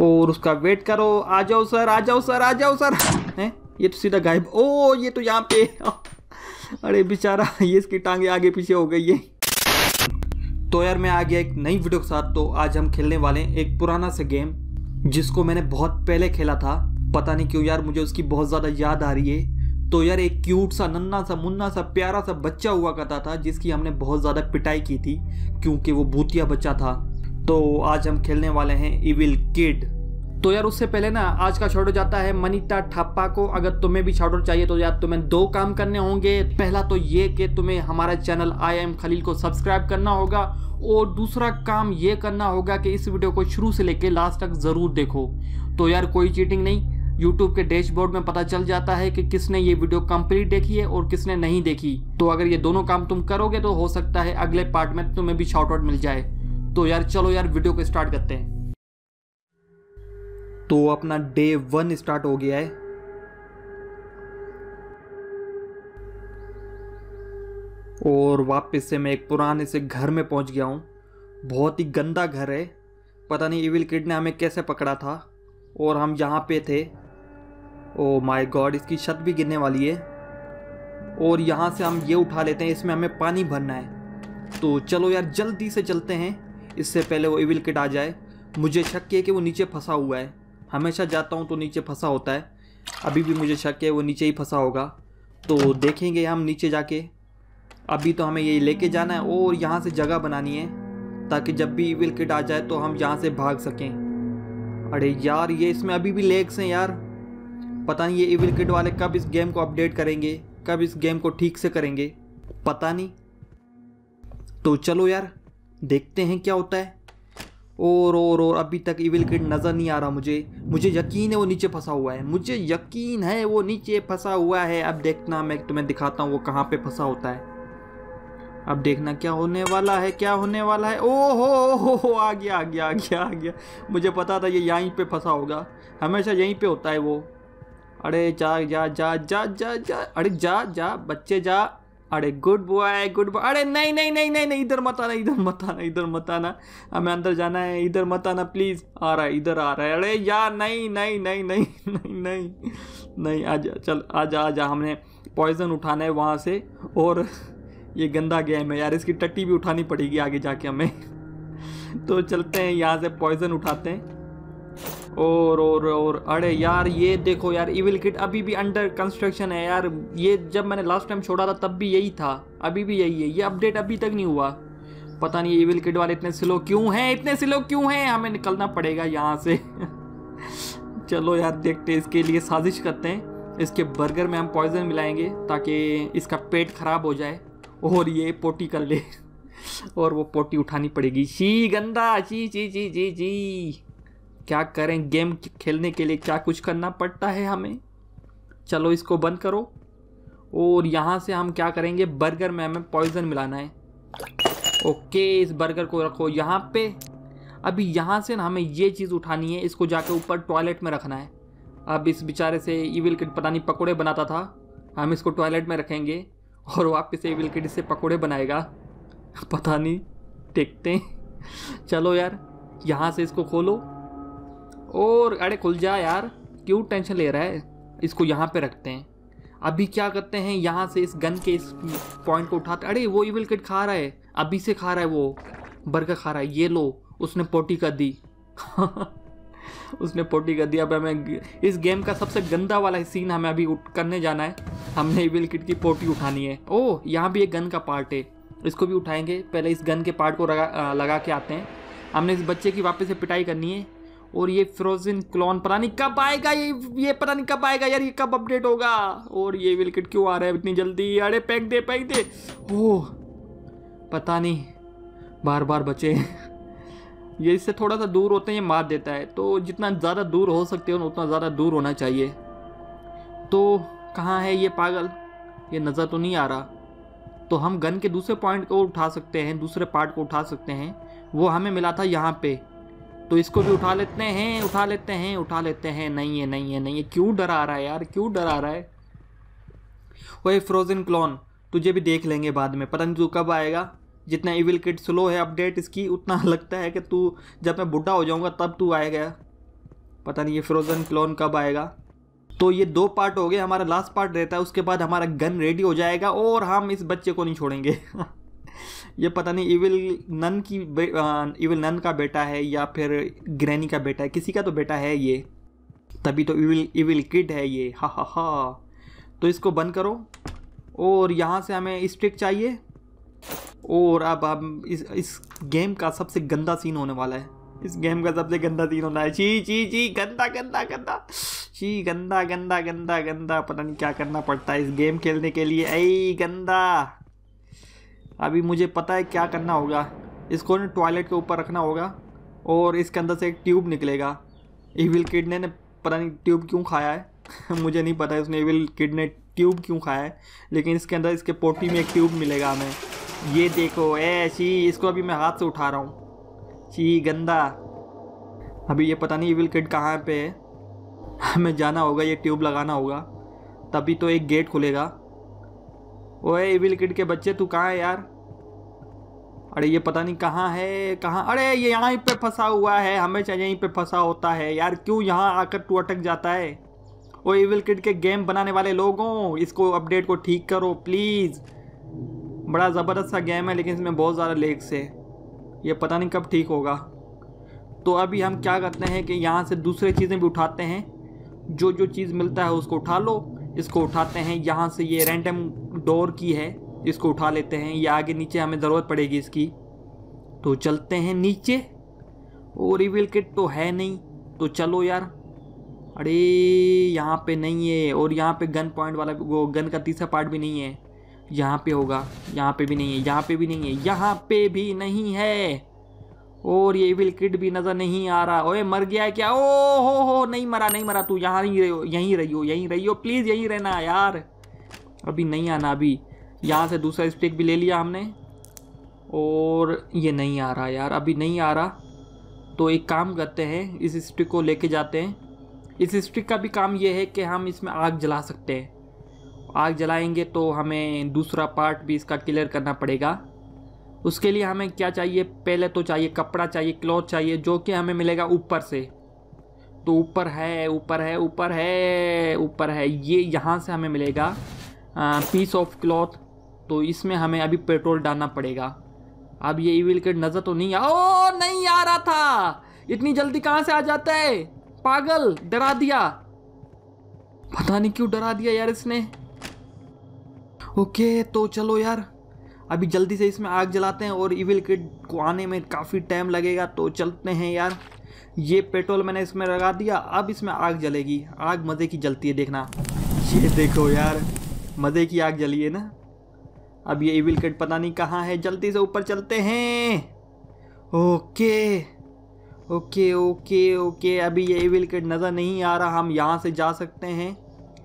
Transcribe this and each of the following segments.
और उसका वेट करो आ जाओ सर आ जाओ सर आ जाओ सर है ये तो सीधा गायब ओ ये तो यहाँ पे अरे बेचारा ये इसकी टांगे आगे पीछे हो गई है तो यार मैं आ गया एक नई वीडियो के साथ तो आज हम खेलने वाले हैं एक पुराना सा गेम जिसको मैंने बहुत पहले खेला था पता नहीं क्यों यार मुझे उसकी बहुत ज़्यादा याद आ रही है तो यार एक क्यूट सा नन्ना सा मुन्ना सा प्यारा सा बच्चा हुआ करता था जिसकी हमने बहुत ज़्यादा पिटाई की थी क्योंकि वो भूतिया बच्चा था तो आज हम खेलने वाले हैं इविल किड तो यार उससे पहले ना आज का शॉर्ट जाता है मनीता ठप्पा को अगर तुम्हें भी शॉर्डो चाहिए तो यार तुम्हें दो काम करने होंगे पहला तो ये कि तुम्हें हमारा चैनल आई एम खलील को सब्सक्राइब करना होगा और दूसरा काम ये करना होगा कि इस वीडियो को शुरू से लेकर लास्ट तक ज़रूर देखो तो यार कोई चीटिंग नहीं यूट्यूब के डैशबोर्ड में पता चल जाता है कि किसने ये वीडियो कंप्लीट देखी है और किसने नहीं देखी तो अगर ये दोनों काम तुम करोगे तो हो सकता है अगले पार्ट में तुम्हें भी शॉर्ट आउट मिल जाए तो यार चलो यार वीडियो को स्टार्ट करते हैं तो अपना डे वन स्टार्ट हो गया है और वापस से मैं एक पुराने से घर में पहुंच गया हूं बहुत ही गंदा घर है पता नहीं इविल किड ने हमें कैसे पकड़ा था और हम यहाँ पे थे ओ माय गॉड इसकी छत भी गिरने वाली है और यहाँ से हम ये उठा लेते हैं इसमें हमें पानी भरना है तो चलो यार जल्दी से चलते हैं इससे पहले वो इविल किट आ जाए मुझे शक है कि वो नीचे फंसा हुआ है हमेशा जाता हूँ तो नीचे फंसा होता है अभी भी मुझे शक है वो नीचे ही फंसा होगा तो देखेंगे हम नीचे जाके अभी तो हमें ये लेके जाना है और यहाँ से जगह बनानी है ताकि जब भी इविल किट आ जाए तो हम यहाँ से भाग सकें अरे यार ये इसमें अभी भी लेग्स हैं यार पता नहीं ये इविल किट वाले कब इस गेम को अपडेट करेंगे कब इस गेम को ठीक से करेंगे पता नहीं तो चलो यार देखते हैं क्या होता है और और और अभी तक इविल किड नज़र नहीं आ रहा मुझे मुझे यकीन है वो नीचे फंसा हुआ है मुझे यकीन है वो नीचे फंसा हुआ है अब देखना मैं तुम्हें दिखाता हूँ वो कहाँ पे फंसा होता है अब देखना क्या होने वाला है क्या होने वाला है ओ हो हो आ गया आ गया आ गया आ गया मुझे पता था ये यहीं पे फंसा होगा हमेशा यहीं पे होता है वो अरे जा जा जा जा जा जा अरे जा जा बच्चे जा अरे गुड बॉय गुड बॉय अरे नहीं नहीं नहीं नहीं नहीं इधर मत आना इधर मत आना इधर मत आना हमें अंदर जाना है इधर मत आना प्लीज़ आ रहा है इधर आ रहा है अरे यार नहीं नहीं नहीं नहीं नहीं नहीं नहीं आज चल आज जा हमने पॉइजन उठाना है वहाँ से और ये गंदा गेम है यार इसकी टट्टी भी उठानी पड़ेगी आगे जाके हमें तो चलते हैं यहाँ से पॉइजन उठाते हैं और और और अरे यार ये देखो यार इविल किट अभी भी अंडर कंस्ट्रक्शन है यार ये जब मैंने लास्ट टाइम छोड़ा था तब भी यही था अभी भी यही है ये अपडेट अभी तक नहीं हुआ पता नहीं इविल किट वाले इतने स्लो क्यों हैं इतने स्लो क्यों हैं हमें निकलना पड़ेगा यहाँ से चलो यार देखते इसके लिए साजिश करते हैं इसके बर्गर में हम पॉइजन मिलाएंगे ताकि इसका पेट खराब हो जाए और ये पोटी कर ले और वो पोटी उठानी पड़ेगी शी गंदा शी जी जी जी जी क्या करें गेम खेलने के लिए क्या कुछ करना पड़ता है हमें चलो इसको बंद करो और यहाँ से हम क्या करेंगे बर्गर में हमें पॉइजन मिलाना है ओके इस बर्गर को रखो यहाँ पे अभी यहाँ से ना हमें ये चीज़ उठानी है इसको जाके ऊपर टॉयलेट में रखना है अब इस बेचारे से ईविल किट पता नहीं पकौड़े बनाता था हम इसको टॉयलेट में रखेंगे और वापस ईविल किट इससे पकौड़े बनाएगा पता नहीं देखते हैं चलो यार यहाँ से इसको खोलो और अरे खुल जा यार क्यों टेंशन ले रहा है इसको यहाँ पे रखते हैं अभी क्या करते हैं यहाँ से इस गन के इस पॉइंट को उठाते अरे वो ईविल किट खा रहा है अभी से खा रहा है वो बर्गर खा रहा है ये लो उसने पोटी कर दी उसने पोटी कर दिया अब हमें इस गेम का सबसे गंदा वाला सीन हमें अभी करने जाना है हमने ईविल किट की पोटी उठानी है ओह यहाँ भी एक गन का पार्ट है इसको भी उठाएंगे पहले इस गन के पार्ट को लगा के आते हैं हमने इस बच्चे की वापस से पिटाई करनी है और ये फ्रोजन क्लोन पता नहीं कब आएगा ये ये पता नहीं कब आएगा यार ये कब अपडेट होगा और ये विकेट क्यों आ रहा है इतनी जल्दी अरे पैक दे पैक दे वो पता नहीं बार बार बचे ये इससे थोड़ा सा दूर होते हैं ये मार देता है तो जितना ज़्यादा दूर हो सकते हो उतना ज़्यादा दूर होना चाहिए तो कहाँ है ये पागल ये नज़र तो नहीं आ रहा तो हम गन के दूसरे पॉइंट को उठा सकते हैं दूसरे पार्ट को उठा सकते हैं वो हमें मिला था यहाँ पे तो इसको भी उठा लेते हैं उठा लेते हैं उठा लेते हैं नहीं है नहीं है नहीं है क्यों डरा रहा है यार क्यों डरा रहा है ओए फ्रोजन क्लोन तुझे भी देख लेंगे बाद में पता नहीं तू कब आएगा जितना इविल किट स्लो है अपडेट इसकी उतना लगता है कि तू जब मैं बूढ़ा हो जाऊँगा तब तू आएगा पता नहीं ये फ्रोजन क्लोन कब आएगा तो ये दो पार्ट हो गए हमारा लास्ट पार्ट रहता है उसके बाद हमारा गन रेडी हो जाएगा और हम इस बच्चे को नहीं छोड़ेंगे ये पता नहीं इविल नन की इविल नन का बेटा है या फिर ग्रैनी का बेटा है किसी का तो बेटा है ये तभी तो इविल इविल किड है ये हा हा हा तो इसको बंद करो और यहाँ से हमें स्टिक चाहिए और अब अब इस इस गेम का सबसे गंदा सीन होने वाला है इस गेम का सबसे गंदा सीन होना है ची ची ची गंदा गंदा गंदा ची गंदा गंदा गंदा गंदा पता नहीं क्या करना पड़ता है इस गेम खेलने के लिए ऐ गंदा अभी मुझे पता है क्या करना होगा इसको ना टॉयलेट के ऊपर रखना होगा और इसके अंदर से एक ट्यूब निकलेगा ईविल किडने ने पता नहीं ट्यूब क्यों खाया है मुझे नहीं पता है उसने ईविल किडने ट्यूब क्यों खाया है लेकिन इसके अंदर इसके पोटी में एक ट्यूब मिलेगा हमें ये देखो ऐसी इसको अभी मैं हाथ से उठा रहा हूँ ची गंदा अभी ये पता नहीं ईविल किड कहाँ पर है हमें जाना होगा ये ट्यूब लगाना होगा तभी तो एक गेट खुलेगा ओए ईविल किड के बच्चे तू कहाँ है यार अरे ये पता नहीं कहाँ है कहाँ अरे ये यहाँ पे फंसा हुआ है हमेशा यहीं पे फंसा होता है यार क्यों यहाँ आकर तू अटक जाता है ओ एविल किड के गेम बनाने वाले लोगों इसको अपडेट को ठीक करो प्लीज़ बड़ा ज़बरदस्त सा गेम है लेकिन इसमें बहुत ज़्यादा लेग्स है ये पता नहीं कब ठीक होगा तो अभी हम क्या करते हैं कि यहाँ से दूसरे चीज़ें भी उठाते हैं जो जो चीज़ मिलता है उसको उठा लो इसको उठाते हैं यहाँ से ये रैंडम डोर की है इसको उठा लेते हैं या आगे नीचे हमें ज़रूरत पड़ेगी इसकी तो चलते हैं नीचे वो रिविल किट तो है नहीं तो चलो यार अरे यहाँ पे नहीं है और यहाँ पे गन पॉइंट वाला वो गन का तीसरा पार्ट भी नहीं है यहाँ पे होगा यहाँ पे भी नहीं है यहाँ पे भी नहीं है यहाँ पे भी नहीं है और ये विल किट भी नज़र नहीं आ रहा ओए मर गया है क्या ओ हो हो नहीं मरा नहीं मरा तू यहाँ ही रहो यहीं रही हो यहीं रहियो प्लीज़ यहीं रहना यार अभी नहीं आना अभी यहाँ से दूसरा स्टिक भी ले लिया हमने और ये नहीं आ रहा यार अभी नहीं आ रहा तो एक काम करते हैं इस स्टिक को लेके जाते हैं इस स्टिक का भी काम ये है कि हम इसमें आग जला सकते हैं आग जलाएंगे तो हमें दूसरा पार्ट भी इसका क्लियर करना पड़ेगा उसके लिए हमें क्या चाहिए पहले तो चाहिए कपड़ा चाहिए क्लॉथ चाहिए जो कि हमें मिलेगा ऊपर से तो ऊपर है ऊपर है ऊपर है ऊपर है ये यहाँ से हमें मिलेगा पीस ऑफ क्लॉथ तो इसमें हमें अभी पेट्रोल डालना पड़ेगा अब ये ईविल किट नज़र तो नहीं आओ नहीं आ रहा था इतनी जल्दी कहाँ से आ जाता है पागल डरा दिया पता नहीं क्यों डरा दिया यार इसने ओके तो चलो यार अभी जल्दी से इसमें आग जलाते हैं और ईविल किट को आने में काफ़ी टाइम लगेगा तो चलते हैं यार ये पेट्रोल मैंने इसमें लगा दिया अब इसमें आग जलेगी आग मज़े की जलती है देखना ये देखो यार मज़े की आग जली है ना अब ये इविल किट पता नहीं कहाँ है जल्दी से ऊपर चलते हैं ओके ओके ओके ओके अभी ये इविल किट नज़र नहीं आ रहा हम यहाँ से जा सकते हैं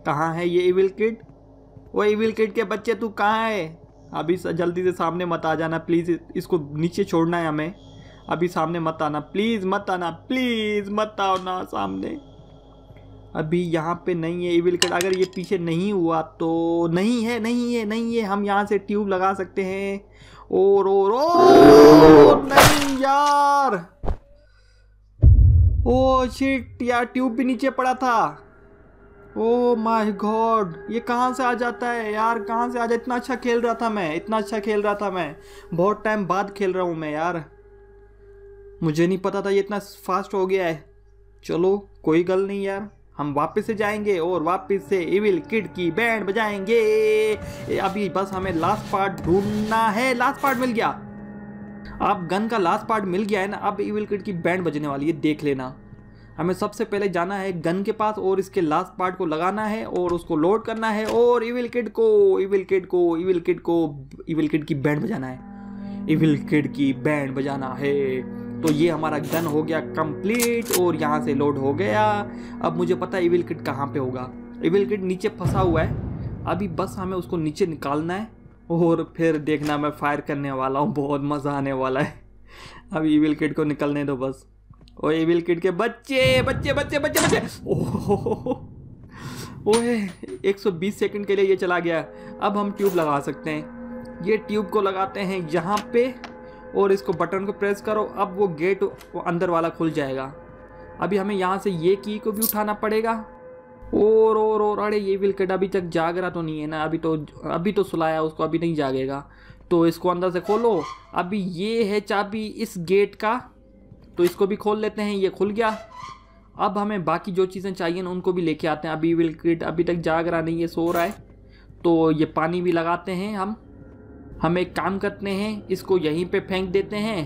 कहाँ है ये इविल किट वो इविल किट के बच्चे तू कहाँ है अभी जल्दी से सामने मत आ जाना प्लीज़ इसको नीचे छोड़ना है हमें अभी सामने मत आना प्लीज़ मत आना प्लीज़ मत आना सामने अभी यहाँ पे नहीं है इविल कट अगर ये पीछे नहीं हुआ तो नहीं है नहीं है नहीं है हम यहाँ से ट्यूब लगा सकते हैं और और रो नहीं यार ओ शिट यार ट्यूब भी नीचे पड़ा था ओ माय गॉड ये कहाँ से आ जाता है यार कहाँ से आ जाए इतना अच्छा खेल रहा था मैं इतना अच्छा खेल रहा था मैं बहुत टाइम बाद खेल रहा हूँ मैं यार मुझे नहीं पता था ये इतना फास्ट हो गया है चलो कोई गल नहीं यार हम वापस से जाएंगे और वापस से इविल किड की बैंड बजाएंगे अभी बस हमें लास्ट पार्ट ढूंढना है लास्ट पार्ट मिल गया अब गन का लास्ट पार्ट मिल गया है ना अब इविल किड की बैंड बजने वाली है देख लेना हमें सबसे पहले जाना है गन के पास और इसके लास्ट पार्ट को लगाना है और उसको लोड करना है और इविल किड को इविल किड को इविल किड को इविल किड की बैंड बजाना है इविल किड की बैंड बजाना है तो ये हमारा गन हो गया कंप्लीट और यहाँ से लोड हो गया अब मुझे पता है इविल किट कहाँ पे होगा इविल किट नीचे फंसा हुआ है अभी बस हमें उसको नीचे निकालना है और फिर देखना मैं फायर करने वाला हूँ बहुत मज़ा आने वाला है अब इविल किट को निकलने दो बस ओ इविल किट के बच्चे बच्चे बच्चे बच्चे बच्चे ओह ओहे बीस सेकेंड के लिए ये चला गया अब हम ट्यूब लगा सकते हैं ये ट्यूब को लगाते हैं यहाँ पे और इसको बटन को प्रेस करो अब वो गेट अंदर वाला खुल जाएगा अभी हमें यहाँ से ये की को भी उठाना पड़ेगा और और और अरे ये विलकेट अभी तक जाग रहा तो नहीं है ना अभी तो अभी तो सुलाया उसको अभी नहीं जागेगा तो इसको अंदर से खोलो अभी ये है चाबी इस गेट का तो इसको भी खोल लेते हैं ये खुल गया अब हमें बाकी जो चीज़ें चाहिए ना उनको भी लेके आते हैं अभी विलक्रिट अभी तक जाग रहा नहीं है सो रहा है तो ये पानी भी लगाते हैं हम हम एक काम करते हैं इसको यहीं पे फेंक देते हैं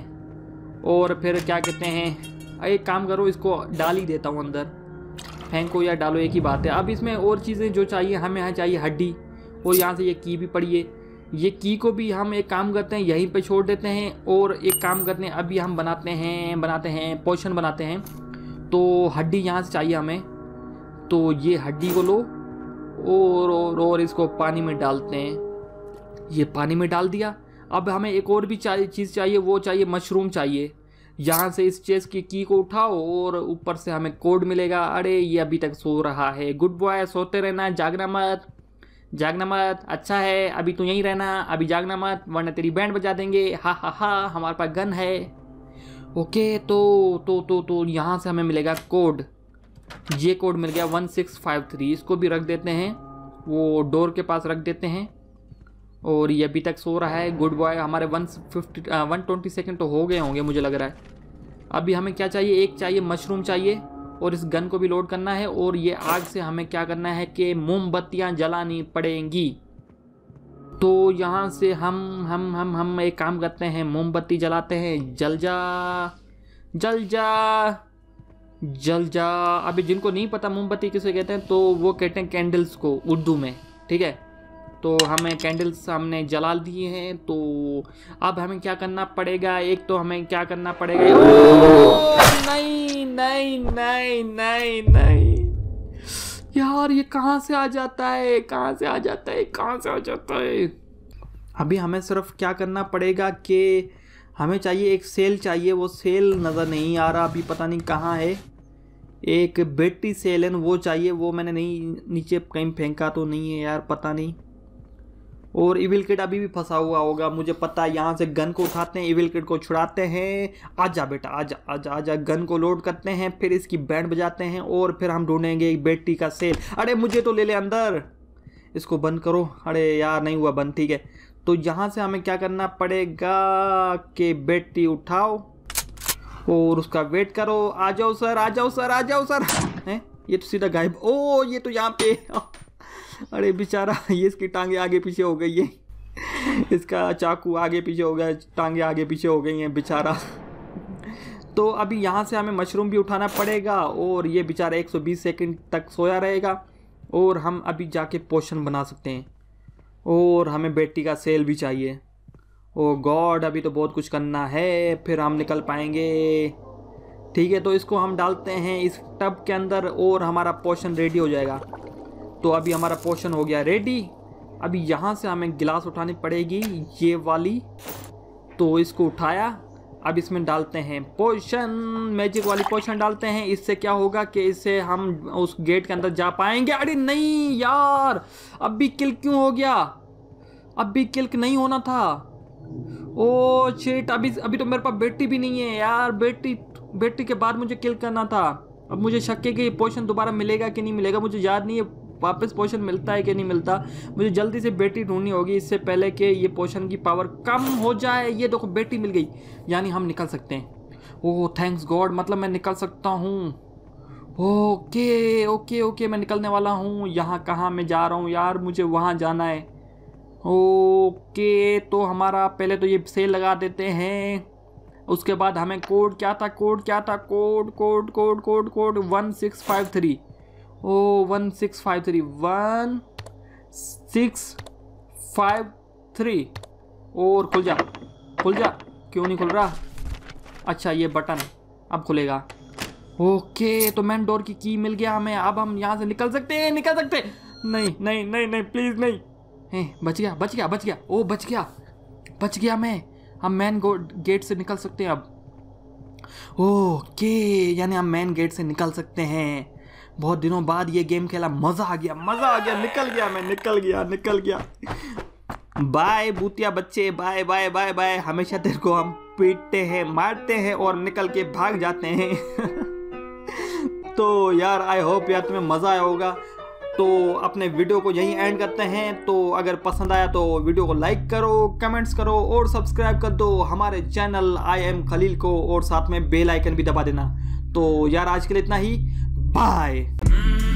और फिर क्या कहते हैं एक काम करो इसको डाल ही देता हूँ अंदर फेंको या डालो एक ही बात है अब इसमें और चीज़ें जो चाहिए हमें यहाँ चाहिए हड्डी और यहाँ से ये की भी पड़ी है ये की को भी हम एक काम करते हैं यहीं पे छोड़ देते हैं और एक काम करते हैं अभी हम बनाते हैं बनाते हैं पोशन बनाते हैं तो हड्डी यहाँ से चाहिए हमें तो ये हड्डी को लो और और, और इसको पानी में डालते हैं ये पानी में डाल दिया अब हमें एक और भी चाहिए चीज़ चाहिए वो चाहिए मशरूम चाहिए यहाँ से इस चेस की की को उठाओ और ऊपर से हमें कोड मिलेगा अरे ये अभी तक सो रहा है गुड बॉय सोते रहना जागना मत जागना मत अच्छा है अभी तू यहीं रहना अभी जागना मत वरना तेरी बैंड बजा देंगे हा हा हा हमारे पास गन है ओके तो तो तो तो यहाँ से हमें मिलेगा कोड ये कोड मिल गया वन सिक्स फाइव थ्री इसको भी रख देते हैं वो डोर के पास रख देते हैं और ये अभी तक सो रहा है गुड बॉय हमारे one fifty one twenty second तो हो गए होंगे मुझे लग रहा है अभी हमें क्या चाहिए एक चाहिए मशरूम चाहिए और इस गन को भी लोड करना है और ये आग से हमें क्या करना है कि मोमबत्तियाँ जलानी पड़ेंगी तो यहाँ से हम हम हम हम एक काम करते हैं मोमबत्ती जलाते हैं जल जा जल जा जल जा अभी जिनको नहीं पता मोमबत्ती किसे कहते हैं तो वो कहते हैं कैंडल्स को उर्दू में ठीक है तो हमें कैंडल्स हमने जला दिए हैं तो अब हमें क्या करना पड़ेगा एक तो हमें क्या करना पड़ेगा नहीं नहीं नहीं नहीं नहीं यार ये कहाँ से आ जाता है कहाँ से आ जाता है कहाँ से आ जाता है अभी हमें सिर्फ क्या करना पड़ेगा कि हमें चाहिए एक सेल चाहिए वो सेल नज़र नहीं आ रहा अभी पता नहीं कहाँ है एक बैटरी सेल है वो चाहिए वो मैंने नहीं नीचे कहीं फेंका तो नहीं है यार पता नहीं और इविल किट अभी भी फंसा हुआ होगा मुझे पता है यहाँ से गन को उठाते हैं इविल किट को छुड़ाते हैं आजा बेटा आजा आजा आजा गन को लोड करते हैं फिर इसकी बैंड बजाते हैं और फिर हम ढूंढेंगे बैटरी का सेल अरे मुझे तो ले ले अंदर इसको बंद करो अरे यार नहीं हुआ बंद ठीक है तो यहाँ से हमें क्या करना पड़ेगा कि बैटरी उठाओ और उसका वेट करो आ जाओ सर आ जाओ सर आ जाओ सर ये तो सीधा गायब ओ ये तो यहाँ पे अरे बेचारा ये इसकी टांगे आगे पीछे हो गई है इसका चाकू आगे पीछे हो गया टांगे आगे पीछे हो गई हैं बेचारा तो अभी यहाँ से हमें मशरूम भी उठाना पड़ेगा और ये बेचारा 120 सेकंड तक सोया रहेगा और हम अभी जाके पोशन बना सकते हैं और हमें बेटी का सेल भी चाहिए ओ गॉड अभी तो बहुत कुछ करना है फिर हम निकल पाएंगे ठीक है तो इसको हम डालते हैं इस टब के अंदर और हमारा पोशन रेडी हो जाएगा तो अभी हमारा पोशन हो गया रेडी अभी यहाँ से हमें गिलास उठानी पड़ेगी ये वाली तो इसको उठाया अब इसमें डालते हैं पोशन मैजिक वाली पोशन डालते हैं इससे क्या होगा कि इससे हम उस गेट के अंदर जा पाएंगे अरे नहीं यार अब भी किल क्यों हो गया अब भी किल्क नहीं होना था ओ शिट अभी अभी तो मेरे पास बैटरी भी नहीं है यार बैटरी बैटरी के बाद मुझे किल करना था अब मुझे शक है कि पोशन दोबारा मिलेगा कि नहीं मिलेगा मुझे याद नहीं है वापस पोशन मिलता है कि नहीं मिलता मुझे जल्दी से बेटी ढूंढनी होगी इससे पहले कि ये पोशन की पावर कम हो जाए ये देखो बेटी मिल गई यानी हम निकल सकते हैं ओह थैंक्स गॉड मतलब मैं निकल सकता हूँ ओके ओके ओके मैं निकलने वाला हूँ यहाँ कहाँ मैं जा रहा हूँ यार मुझे वहाँ जाना है ओके तो हमारा पहले तो ये सेल लगा देते हैं उसके बाद हमें कोड क्या था कोड क्या था code code code code code one six five three O one six five three one six five three और खुल जा खुल जा क्यों नहीं खुल रहा अच्छा ये बटन अब खुलेगा ओके तो मैन डोर की की मिल गया हमें अब हम यहाँ से निकल सकते हैं निकल सकते हैं नहीं नहीं नहीं नहीं प्लीज़ नहीं है बच गया बच गया बच गया ओ बच गया बच गया मैं हम मैन गेट से निकल सकते हैं अब ओके यानी हम मैन गेट से निकल सकते हैं बहुत दिनों बाद ये गेम खेला मज़ा आ गया मज़ा आ गया निकल गया मैं निकल गया निकल गया बाय भूतिया बच्चे बाय बाय बाय बाय हमेशा तेरे को हम पीटते हैं मारते हैं और निकल के भाग जाते हैं तो यार आई होप यार तुम्हें मज़ा आया होगा तो अपने वीडियो को यहीं एंड करते हैं तो अगर पसंद आया तो वीडियो को लाइक करो कमेंट्स करो और सब्सक्राइब कर दो हमारे चैनल आई एम खलील को और साथ में बेल आइकन भी दबा देना तो यार आज के लिए इतना ही Bye!